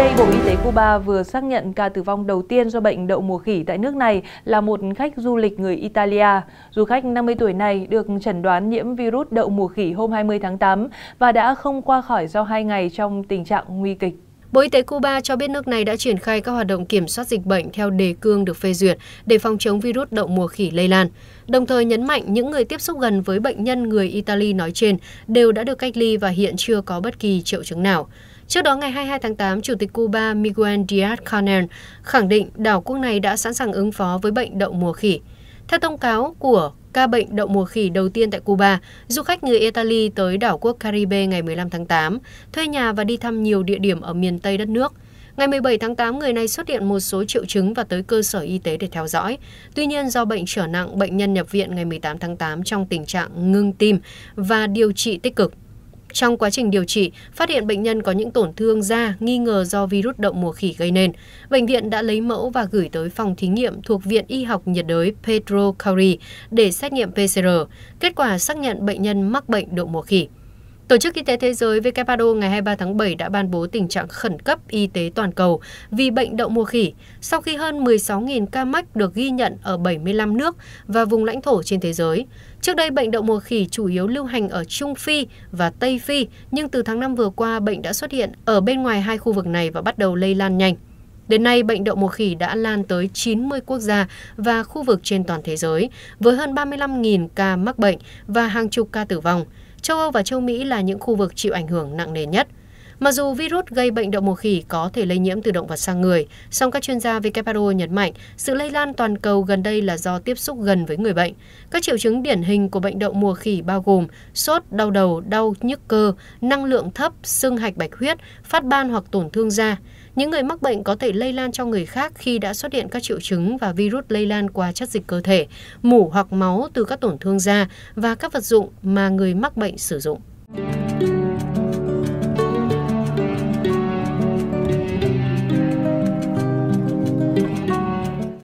đây, Bộ Y tế Cuba vừa xác nhận ca tử vong đầu tiên do bệnh đậu mùa khỉ tại nước này là một khách du lịch người Italia. Du khách 50 tuổi này được chẩn đoán nhiễm virus đậu mùa khỉ hôm 20 tháng 8 và đã không qua khỏi sau 2 ngày trong tình trạng nguy kịch. Bộ Y tế Cuba cho biết nước này đã triển khai các hoạt động kiểm soát dịch bệnh theo đề cương được phê duyệt để phòng chống virus đậu mùa khỉ lây lan, đồng thời nhấn mạnh những người tiếp xúc gần với bệnh nhân người Italy nói trên đều đã được cách ly và hiện chưa có bất kỳ triệu chứng nào. Trước đó, ngày 22 tháng 8, Chủ tịch Cuba Miguel Díaz-Canel khẳng định đảo quốc này đã sẵn sàng ứng phó với bệnh đậu mùa khỉ. Theo thông cáo của ca bệnh đậu mùa khỉ đầu tiên tại Cuba, du khách người Italy tới đảo quốc Caribe ngày 15 tháng 8, thuê nhà và đi thăm nhiều địa điểm ở miền Tây đất nước. Ngày 17 tháng 8, người này xuất hiện một số triệu chứng và tới cơ sở y tế để theo dõi. Tuy nhiên, do bệnh trở nặng, bệnh nhân nhập viện ngày 18 tháng 8 trong tình trạng ngưng tim và điều trị tích cực. Trong quá trình điều trị, phát hiện bệnh nhân có những tổn thương da nghi ngờ do virus đậu mùa khỉ gây nên. Bệnh viện đã lấy mẫu và gửi tới phòng thí nghiệm thuộc Viện Y học nhiệt đới Pedro Cowrie để xét nghiệm PCR. Kết quả xác nhận bệnh nhân mắc bệnh đậu mùa khỉ. Tổ chức Y tế Thế giới WHO ngày 23 tháng 7 đã ban bố tình trạng khẩn cấp y tế toàn cầu vì bệnh đậu mùa khỉ sau khi hơn 16.000 ca mắc được ghi nhận ở 75 nước và vùng lãnh thổ trên thế giới. Trước đây, bệnh đậu mùa khỉ chủ yếu lưu hành ở Trung Phi và Tây Phi, nhưng từ tháng 5 vừa qua, bệnh đã xuất hiện ở bên ngoài hai khu vực này và bắt đầu lây lan nhanh. Đến nay, bệnh đậu mùa khỉ đã lan tới 90 quốc gia và khu vực trên toàn thế giới, với hơn 35.000 ca mắc bệnh và hàng chục ca tử vong châu âu và châu mỹ là những khu vực chịu ảnh hưởng nặng nề nhất mặc dù virus gây bệnh đậu mùa khỉ có thể lây nhiễm từ động vật sang người song các chuyên gia who nhấn mạnh sự lây lan toàn cầu gần đây là do tiếp xúc gần với người bệnh các triệu chứng điển hình của bệnh đậu mùa khỉ bao gồm sốt đau đầu đau nhức cơ năng lượng thấp sưng hạch bạch huyết phát ban hoặc tổn thương da những người mắc bệnh có thể lây lan cho người khác khi đã xuất hiện các triệu chứng và virus lây lan qua chất dịch cơ thể, mủ hoặc máu từ các tổn thương da và các vật dụng mà người mắc bệnh sử dụng.